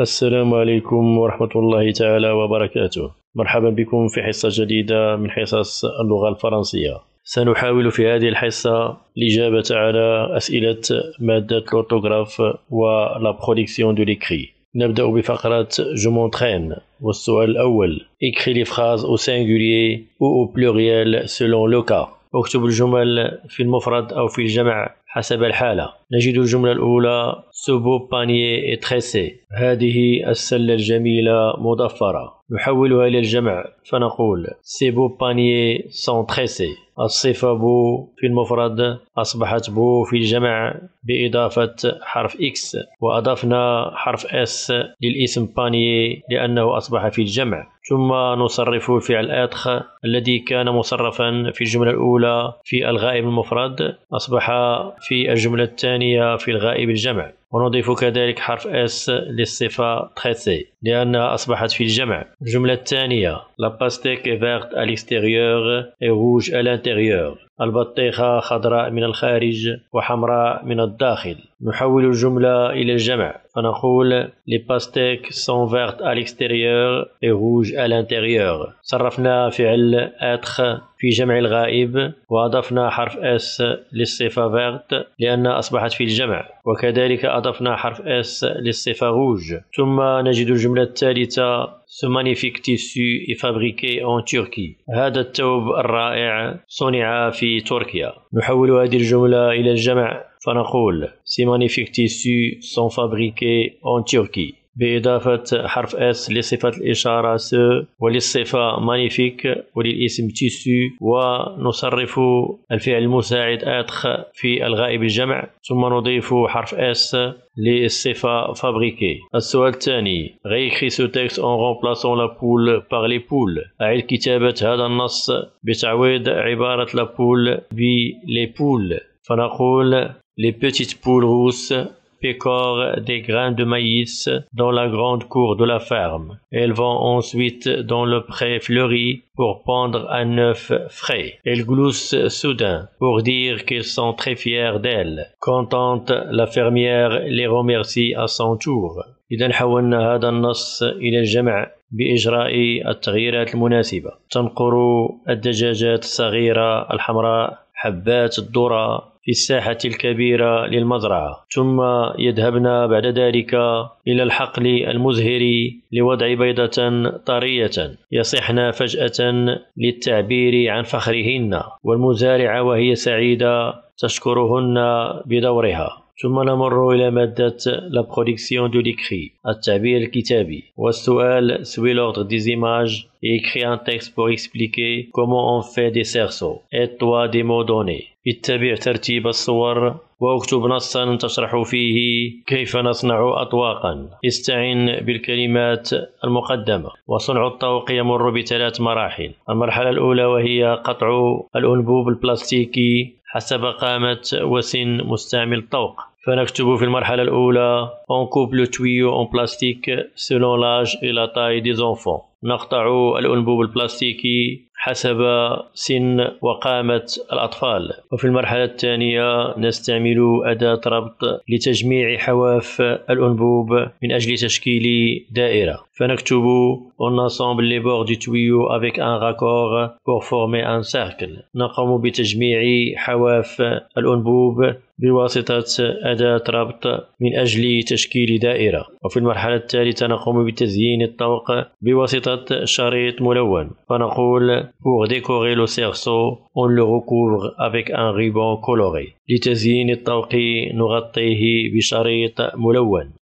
السلام عليكم ورحمة الله تعالى وبركاته مرحبا بكم في حصة جديدة من حصص اللغة الفرنسية سنحاول في هذه الحصة الإجابة على أسئلة مادة الأورتوغراف ولا برودكسيون دو ليكري نبدأ بفقرة جو مونتخين والسؤال الأول اكري لي فراز او سينغوليي او او بلوريال سولون لو كا اكتب الجمل في المفرد أو في الجمع حسب الحالة نجد الجملة الأولى سوبو بانيي تريسي هذه السلة الجميلة مضفرة نحولها إلى الجمع فنقول سيبو بانيي سون تريسي الصفة بو في المفرد أصبحت بو في الجمع بإضافة حرف إكس وأضفنا حرف إس للاسم بانيي لأنه أصبح في الجمع ثم نصرف الفعل آتخ الذي كان مصرفا في الجملة الأولى في الغائب المفرد أصبح في الجملة الثانية في الغائب الجمع ونضيف كذلك حرف اس للصفة تريسي لأنها أصبحت في الجمع الجملة الثانية لا باستيك فيرت à إي et rouge à البطيخة خضراء من الخارج وحمراء من الداخل نحول الجملة إلى الجمع فنقول لي باستيك سون فيرت ا ليكستيريور اي روج ا لانتيريور صرفنا فعل اتخ في جمع الغائب وأضفنا حرف اس للصفة فيرت لأن أصبحت في الجمع وكذلك أضفنا حرف اس للصفة روج ثم نجد الجملة الثالثة Ce magnifique tissu est fabriqué en Turquie. هذا الثوب الرائع صنع في تركيا. نحول هذه الجملة إلى الجمع فنقول Ces magnifiques tissus sont fabriqués en Turquie. بإضافة حرف S لصفة الإشارة س وللصفة مانيفيك وللاسم تيسو ونصرف الفعل المساعد أدخ في الغائب الجمع ثم نضيف حرف S للصفة فابريكي السؤال الثاني غيكري سو تكست اون رومبلاسون لا بول باغ لي بول أعد كتابة هذا النص بتعويض عبارة لا بول بلي بول فنقول لي بيتيت بول روس des grains de maïs dans la grande cour de la ferme. Elles vont ensuite dans le pré fleuri pour pendre un œuf frais. Elles gloussent soudain pour dire qu'ils sont très fières d'elles. Contente, la fermière les remercie à son tour. في الساحة الكبيرة للمزرعة ثم يذهبن بعد ذلك إلى الحقل المزهر لوضع بيضة طرية يصحن فجأة للتعبير عن فخرهن والمزارعة وهي سعيدة تشكرهن بدورها ثم نمر إلى مادة لا برودكسيون دو ليكري التعبير الكتابي والسؤال سوي لوردر دي زيماج إيكري أن تيكست بور إكسبليكي comment أون في دي سيرسو aide توا دي مو دوني اتبع ترتيب الصور واكتب نصا تشرح فيه كيف نصنع أطواقا استعن بالكلمات المقدمة وصنع الطوق يمر بثلاث مراحل المرحلة الأولى وهي قطع الأنبوب البلاستيكي حسب قامة وسن مستعمل الطوق فنكتب في المرحلة الأولى on coupe le tuyau en plastique selon l'âge et la taille des enfants نقطع الأنبوب البلاستيكي حسب سن وقامة الأطفال وفي المرحلة الثانية نستعمل أداة ربط لتجميع حواف الأنبوب من أجل تشكيل دائرة فنكتب on assemble les bords du tuyau avec un raccord pour former un cercle نقوم بتجميع حواف الأنبوب بواسطة أداة ربط من أجل تشكيل دائرة وفي المرحلة الثالثة نقوم بتزيين الطوق بواسطة شريط ملون فنقول pour décorer le cerceau on le recouvre avec un ribbon coloré لتزيين الطوق نغطيه بشريط ملون